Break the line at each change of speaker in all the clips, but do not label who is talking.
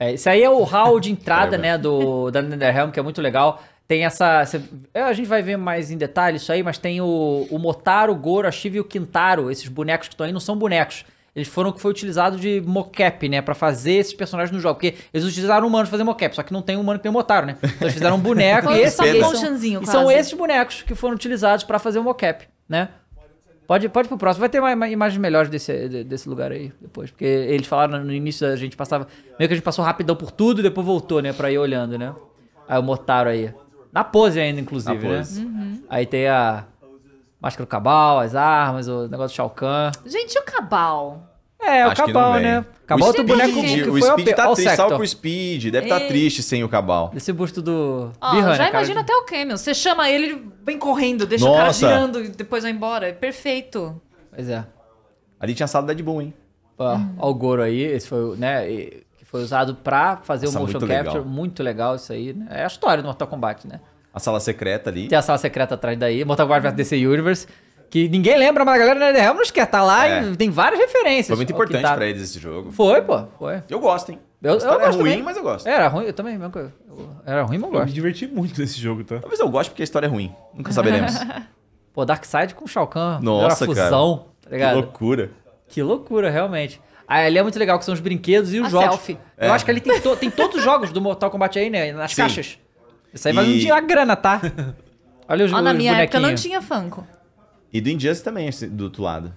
É, isso aí é o hall de entrada, é, né, do, da Netherrealm, que é muito legal. Tem essa, é, A gente vai ver mais em detalhe isso aí, mas tem o, o Motaro, o Goro, a Shiva e o Quintaro. Esses bonecos que estão aí não são bonecos. Eles foram o que foi utilizado de mocap, né? Pra fazer esses personagens no jogo. Porque eles utilizaram humanos pra fazer mocap, só que não tem humano que tem Motaro, né? Então eles fizeram um boneco e, esse, e, são, e são esses bonecos que foram utilizados para fazer o mocap, né? Pode, pode pro próximo. Vai ter uma, uma imagens melhores desse, desse lugar aí depois. Porque eles falaram no início, a gente passava. Meio que a gente passou rapidão por tudo e depois voltou, né? Pra ir olhando, né? Aí o Motaro aí. Na pose ainda, inclusive, né. pose. né? Uhum. Aí tem a. Máscara do Cabal, as armas, o negócio do Shao Kahn.
Gente, e o Cabal? É, Acho né? o Cabal, né? Cabal é o boneco que foi tá O Speed tá triste, salve pro
Speed. Deve estar tá triste sem o Cabal. Esse busto do Ó, né, já imagina
até o Camel. Você chama ele, ele vem correndo, deixa Nossa. o cara girando e depois vai embora. É perfeito.
Pois é. Ali tinha a sala da Ed Boon, hein? Ó, hum. o Goro aí, esse foi, né, que foi usado pra fazer Nossa, o motion muito capture. Legal. Muito legal isso aí. Né? É a história do Mortal Kombat, né? A sala secreta ali. Tem a sala secreta atrás daí. Mortal Kombat vs DC Universe. Que ninguém lembra, mas a galera do NetherRealm não esquece. Tá lá é. e tem várias referências. Foi muito importante tá... pra eles esse
jogo. Foi,
pô. Foi. Eu gosto, hein? Eu, eu é gosto é ruim, também. mas eu gosto. Era ruim, eu também. Mesma coisa.
Era ruim, mas eu gosto. Eu me diverti muito nesse jogo, tá? Talvez
eu goste porque a história é ruim. Nunca saberemos. pô, Side com Shao Kahn. Nossa, fusão, cara. Tá ligado? Que loucura. Que loucura, realmente. Aí ah, ali é muito legal, que são os brinquedos e os a jogos. Selfie. Eu é. acho que ali tem, to, tem todos os jogos do Mortal Kombat aí, né? Nas Sim. caixas. Isso aí e... vai um dia a grana, tá? Olha os, Ó, os
na minha bonequinhos. época não tinha Funko.
E do Injustice também, do outro lado.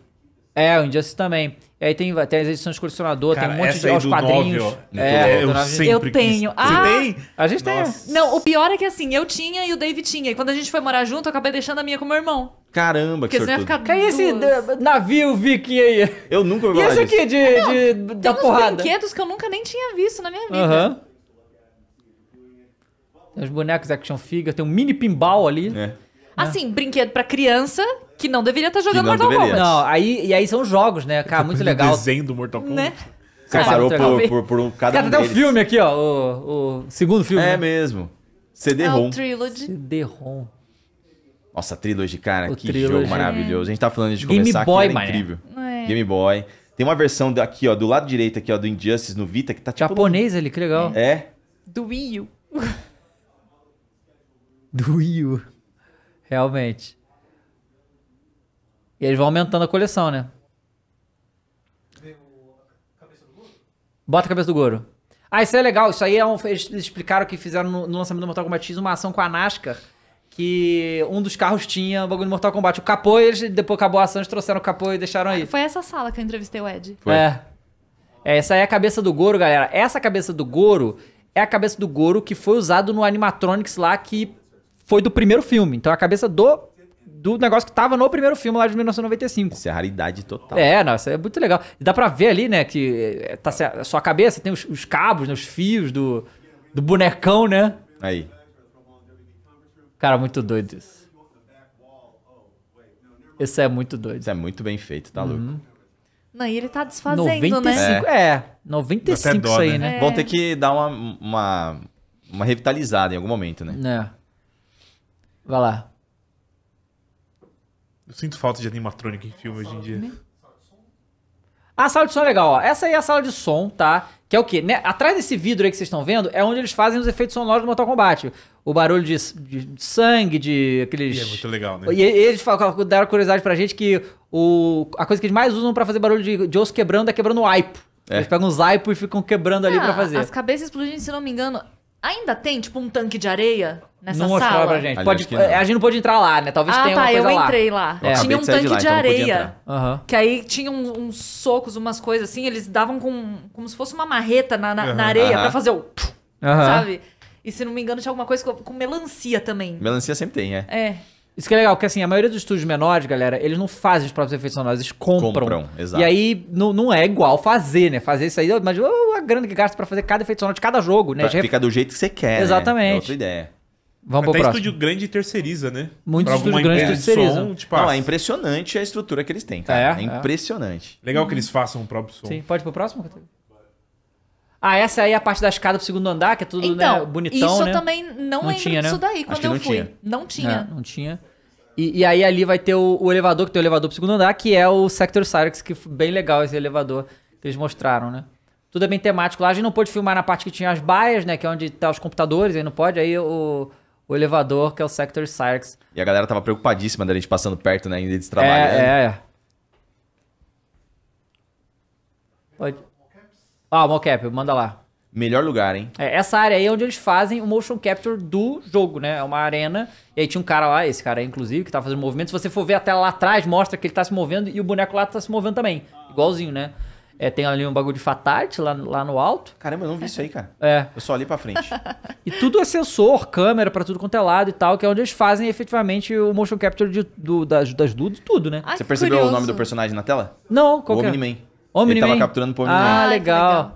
É, o Injustice também. E aí tem, tem as edições de colecionador, Cara, tem um monte de aos quadrinhos. 9, né, é, eu, eu tenho. Ah, Você tem? A gente Nossa.
tem. Não, o pior é que assim, eu tinha e o David tinha. E quando a gente foi morar junto, eu acabei deixando a minha com o meu irmão.
Caramba, que Porque sortudo. ia ficar... esse navio viking aí? Eu nunca vi falar E esse aqui de, da não, de, de da porrada? brinquedos
que eu nunca nem tinha visto na minha vida. Aham.
Tem os bonecos action figure, tem um mini pinball ali. É.
Assim, é. brinquedo para criança, que não deveria tá estar jogando Mortal deveria. Kombat. Não, aí, e aí são jogos, né? Cara,
é muito legal. Desenho do Mortal né? Kombat. Né?
Você por, legal. por, por um, cada Cara, um até o
filme
aqui, ó. O,
o segundo filme. É né? mesmo. CD-ROM. É o
CD-ROM.
Nossa, Trilogy, cara, O que Trilogy. jogo é maravilhoso. A gente tá falando de Game Boy, que era incrível. É. Game Boy. Tem uma versão daqui, ó, do lado direito aqui, ó, do Injustice no Vita, que tá tipo... Japonês
ali, que legal. É.
Do Wii U.
Do Wii U. Realmente. E eles vão aumentando a coleção, né? Bota a cabeça do Goro. Ah, isso é legal. Isso aí é um, eles explicaram que fizeram no, no lançamento do Mortal Kombat X uma ação com a NASCAR que um dos carros tinha o bagulho do Mortal Kombat. O capô, eles, depois acabou a ação, eles trouxeram o capô e deixaram aí.
Foi essa sala que eu entrevistei o Ed. Foi. É.
é. Essa aí é a cabeça do Goro, galera. Essa cabeça do Goro é a cabeça do Goro que foi usado no animatronics lá que foi do primeiro filme. Então é a cabeça do do negócio que tava no primeiro filme lá de 1995. Isso é raridade total. É, nossa, é muito legal. E dá pra ver ali, né, que eh, tá, a sua cabeça tem os, os cabos, né, os fios do, do bonecão, né? Aí. Cara, muito doido isso. Isso é muito doido. Isso é muito bem feito, tá uhum.
louco? Não, e ele tá desfazendo, 95, né? É, é
95 dó, isso aí, né? né? É. Vão ter
que dar uma, uma, uma revitalizada em algum momento, né? É. Vai lá. Eu sinto falta de animatronic em filme hoje em dia.
A sala de som é legal, ó. Essa aí é a sala de som, tá? Que é o quê? Né? Atrás desse vidro aí que vocês estão vendo é onde eles fazem os efeitos sonoros do Mortal Kombat. O barulho de, de sangue, de aqueles. E é muito legal, né? E eles deram curiosidade pra gente que o... a coisa que eles mais usam para fazer barulho de, de osso quebrando é quebrando o aipo. É. Eles pegam os aipo e ficam quebrando ali ah, pra fazer. As
cabeças explodindo, se não me engano. Ainda tem, tipo, um tanque de areia? Nessa não mostrava sala. pra gente. pode, a
gente não pode entrar lá, né? Talvez ah, tenha tá, uma coisa lá. Ah, tá, eu entrei lá. É. Tinha um tanque de, lá, de então areia.
Uhum. Que aí tinha uns, uns, socos, umas coisas assim. Eles davam com, como se fosse uma marreta na, na, uhum. na areia uhum. pra fazer o... Sabe? E se não me engano tinha alguma coisa com, com melancia também. Melancia sempre tem, é. É.
Isso que é legal, porque assim, a maioria dos estúdios menores, galera, eles não fazem os próprios efeitos sonoros, eles compram. Compram, exato. E aí não, não é igual fazer, né? Fazer isso aí, mas a grana que gasta para fazer cada efeito sonoro de cada jogo, né? Pra, fica do jeito que você quer. Né? Exatamente. Né? É outra ideia. Vamos Até estúdio grande
terceiriza, né? Muitos estúdios grandes terceirizam. Tipo, Não, ah, é impressionante a estrutura que eles têm, cara. É, é, é. impressionante. É. Legal que eles façam o próprio som. Sim,
pode ir pro próximo? Ah, essa aí é a parte da escada pro segundo andar, que é tudo né, então, né, bonitão, isso né? Isso também
não, não lembro tinha, né? disso né? daí quando eu não fui. Tinha. Não tinha. É,
não tinha. E, e, aí ali vai ter o, o, elevador, que tem o elevador pro segundo andar, que é o Sector Cyrix, que foi bem legal esse elevador que eles mostraram, né? Tudo é bem temático lá. A gente não pôde filmar na parte que tinha as baias, né? Que é onde tá os computadores, aí não pode. Aí o o elevador, que é o Sector Sykes.
E a galera tava preocupadíssima da gente passando perto, né? Ainda de trabalho. É, é.
Pode. É. Ah, mocap, manda lá.
Melhor lugar, hein?
É, essa área aí é onde eles fazem o motion capture do jogo, né? É uma arena. E aí tinha um cara lá, esse cara aí, inclusive, que tá fazendo movimentos. Se você for ver a tela lá atrás, mostra que ele tá se movendo e o boneco lá tá se movendo também. Igualzinho, né? É, tem ali um bagulho de fatality lá, lá no alto. Caramba, eu não vi isso aí, cara. É. Eu só ali pra frente. e tudo é sensor, câmera pra tudo quanto é lado e tal, que é onde eles fazem efetivamente o motion capture de, do, das, das dudes, tudo, né?
Ai, Você percebeu curioso. o nome
do personagem na tela?
Não, qual o é? Omni-Man.
Omni Ele tava capturando pro Omni-Man. Ah,
legal. legal.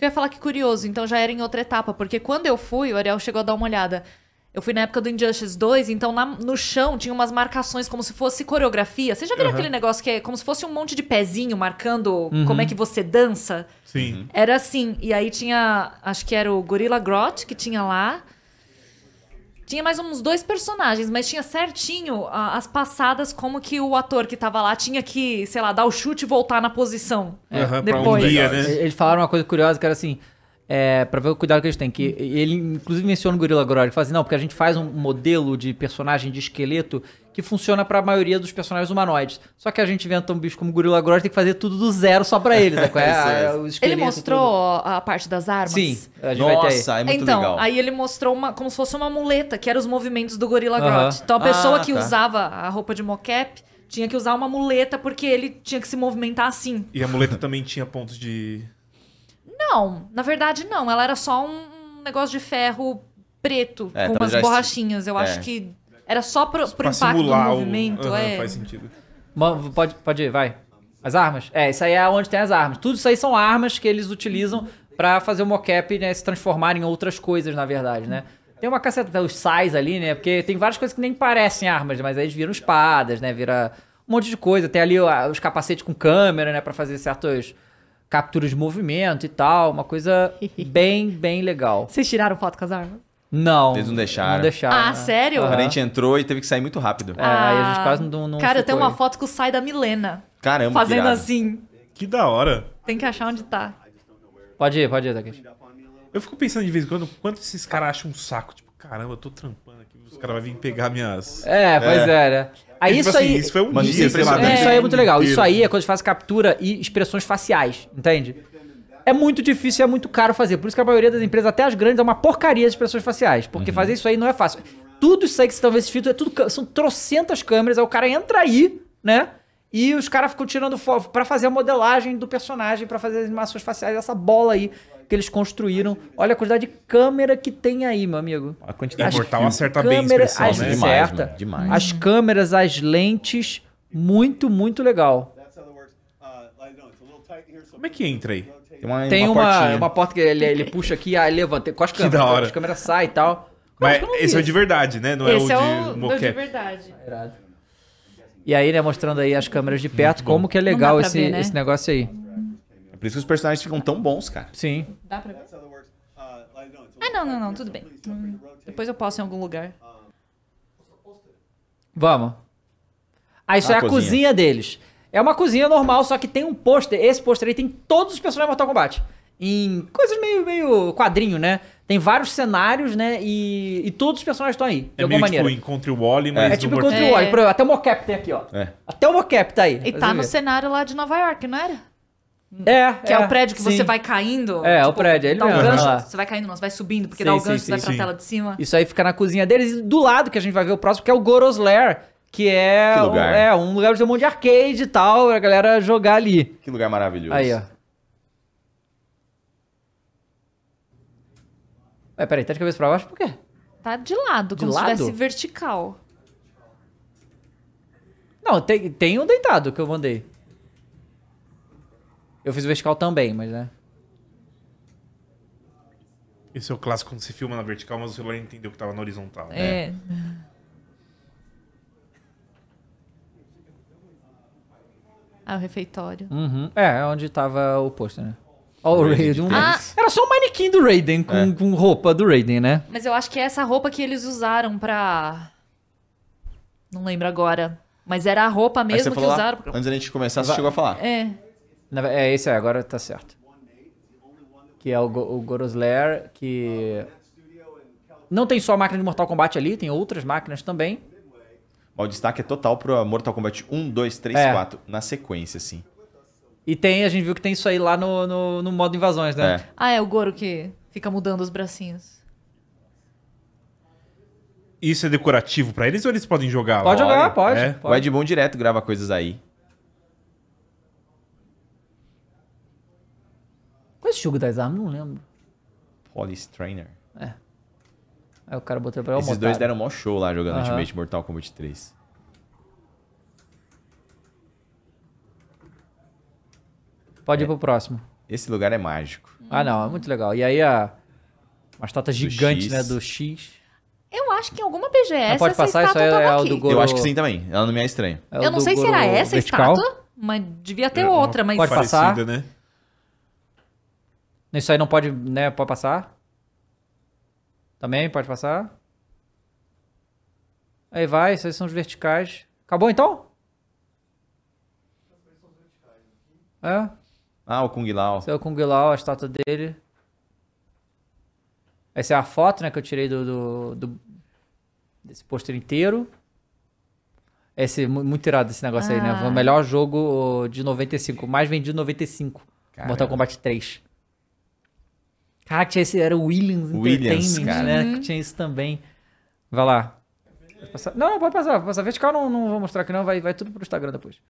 Eu ia falar que curioso, então já era em outra etapa, porque quando eu fui, o Ariel chegou a dar uma olhada. Eu fui na época do Injustice 2, então na, no chão tinha umas marcações como se fosse coreografia. Você já viu uhum. aquele negócio que é como se fosse um monte de pezinho marcando uhum. como é que você dança? Sim. Uhum. Era assim. E aí tinha, acho que era o Gorilla Grot que tinha lá. Tinha mais uns dois personagens, mas tinha certinho a, ah, as passadas como que o ator que tava lá tinha que, sei lá, dar o chute e voltar na posição. uhum, depois. Um dia, né?
Eles falaram uma coisa curiosa que era assim: é, pra ver o cuidado que eles têm. Que ele, inclusive, menciona o Gorilla Grodd. Ele fala assim, não, porque a gente faz um modelo de personagem de esqueleto que funciona para a maioria dos personagens humanoides. Só que a gente inventa um bicho como o Gorilla Grodd tem que fazer tudo do zero só para ele. Né? É, é, ele mostrou
a parte das armas? Sim. A gente Nossa, vai ter aí. é muito então, legal. Aí ele mostrou uma, como se fosse uma muleta, que eram os movimentos do Gorilla Grodd. Então a pessoa ah, que tá. usava a roupa de mocap tinha que usar uma muleta porque ele tinha que se movimentar assim.
E a muleta também tinha pontos de
não, na verdade não. Ela era só um negócio de ferro preto é, com então umas é borrachinhas. Eu é. acho que era só pro, pro pra impacto do movimento. O... Uhum, é. Faz
sentido. pode, pode ir, vai. As armas? É, isso aí é onde tem as armas. Tudo isso aí são armas que eles utilizam para fazer o mocap né, se transformar em outras coisas, na verdade, né? Tem uma caceta, os sais ali, né? Porque tem várias coisas que nem parecem armas, mas aí eles viram espadas, né? Vira um monte de coisa. Tem ali os capacetes com câmera, né? Pra fazer certos captura de movimento e tal. Uma coisa bem,
bem legal. Vocês tiraram foto com as armas?
Não. Eles não deixaram. Não deixaram. Ah, né? sério? Uhum. A gente entrou e teve que sair muito rápido. É, ah, aí a gente ah, quase não. não cara, eu tenho uma aí.
foto que sai da Milena. Caramba, Fazendo assim.
Que da hora.
Tem que achar onde tá.
Pode ir, pode ir, Takeshi. Eu fico pensando de
vez em quando, quanto esses caras acham um saco. Tipo, caramba, eu tô trampando aqui,
os caras vão vir pegar
minhas. É, pois é. é, né? é era. Aí tipo isso assim, aí. Isso foi um Mas dia, sei lá, é, isso aí é muito legal. Isso aí
é quando faz captura e expressões faciais, entende? É muito difícil e é muito caro fazer. Por isso que a maioria das empresas, até as grandes, é uma porcaria de expressões faciais. Porque uhum. fazer isso aí não é fácil. Tudo isso aí que vocês estão vendo esse filtro, é tudo, são trocentas câmeras, aí o cara entra aí, né? E os caras ficam tirando foto para fazer a modelagem do personagem, para fazer as animações faciais, essa bola aí que eles construíram. Olha a quantidade de câmera que tem aí, meu amigo. A quantidade de acerta câmera, bem a expressão, né? Demais, acerta, demais. As câmeras, as lentes, muito, muito legal.
Como é que entra aí? Tem uma, tem uma, uma,
porta que ele, ele puxa aqui, aí levanta, com as câmeras, hora. as câmeras sai e tal. Mas esse é o de verdade, né? Não é esse é o de é o mocap. de
verdade.
E aí, né, mostrando aí as câmeras de perto, como que é legal esse, ver, né? esse negócio aí. É por isso que os personagens ficam tão bons, cara. Sim.
Dá pra ver? Uh, ah, não, não, não, tudo bem. Hum, depois eu posso em algum lugar.
Vamos. Ah, isso ah, é a cozinha. cozinha deles. É uma cozinha normal, só que tem um pôster. Esse pôster aí tem todos os personagens de Mortal Kombat. Em coisas meio, meio quadrinho, né? Tem vários cenários, né? E, e todos os personagens estão aí, de é alguma meio tipo, maneira. Tipo, encontre o Wally, mas. É, é tipo encontre o é. Wally. Até o mocap tem tá aqui, ó. É. Até o mocap tá aí. E tá no ver.
cenário lá de Nova York, não era? É, que é, é, o prédio que sim. você vai caindo. É, tipo, o prédio, ele dá um gancho, lá. você vai caindo, não, você vai subindo, porque sim, dá o um gancho, sim, você vai pra tela de cima.
Isso aí fica na cozinha deles, e do lado que a gente vai ver o próximo, que é o Goros Lair, que é, que lugar. Um, é um lugar de um monte de arcade e tal, pra galera jogar ali. Que lugar maravilhoso. Aí, ó. Ué, peraí, tá de cabeça pra baixo por
quê? Tá de lado, de como lado? se estivesse vertical.
Não, tem, tem um deitado que eu mandei. Eu fiz vertical também, mas né.
Esse é o clássico quando você filma na vertical, mas o celular entendeu que tava na horizontal. É. Né?
Ah, o refeitório.
Uhum. É, é, onde tava o pôster, né? Ó, o Raiden. Ah. Era
só o manequim do Raiden
com, é. com roupa do Raiden, né?
Mas eu acho que é essa roupa que eles usaram pra. Não lembro agora. Mas era a roupa mesmo que usaram. Lá, antes da
gente começar, você chegou a falar. É. É esse aí, agora tá certo. Que é o, Go o Goro's Lair, que... Não tem só a máquina de Mortal Kombat ali, tem outras máquinas também.
O destaque é total pro Mortal Kombat 1, 2, 3, é. 4, na sequência, assim.
E tem, a gente viu que tem isso aí lá no, no, no modo invasões, né? É.
Ah, é o Goro que fica mudando os bracinhos.
Isso é decorativo para eles ou eles podem jogar? Pode jogar, pode, é. pode. O direto grava coisas aí.
Mas Sugar Exam não lembro.
Police Trainer.
É. Aí o cara botou pra Esses dois deram mó show lá jogando uhum. Ultimate
Mortal Kombat 3.
Pode é. ir pro próximo. Esse lugar é mágico. Ah, não, é muito legal. E aí a. Uma estátua gigante, né? Do X.
Eu acho que em alguma BGS. pode passar, essa isso aí é o
do Goro. Eu acho que sim também. Ela não me é estranha. É eu não sei se era essa vertical.
estátua, mas devia ter é, é outra, mas. Pode passar. Parecida,
né? Isso aí não pode, né? Pode passar. Também pode passar. Aí vai, esses são os verticais. Acabou então? É.
Ah, o Kung Lao. Esse
é o Kung Lao, a estátua dele. Essa é a foto, né, que eu tirei do, do, do desse pôster inteiro. Esse, é muito tirado esse negócio ah. aí, né? Ah. o melhor jogo de 95, mais vendido 95. Caramba. Mortal Kombat 3. Cara, que tinha esse, era o Williams, Williams cara. né? Uhum. Que tinha isso também. Vai lá. Não, não, pode passar. Pode passar. Vertical não, não vou mostrar aqui não, vai, vai tudo pro Instagram depois.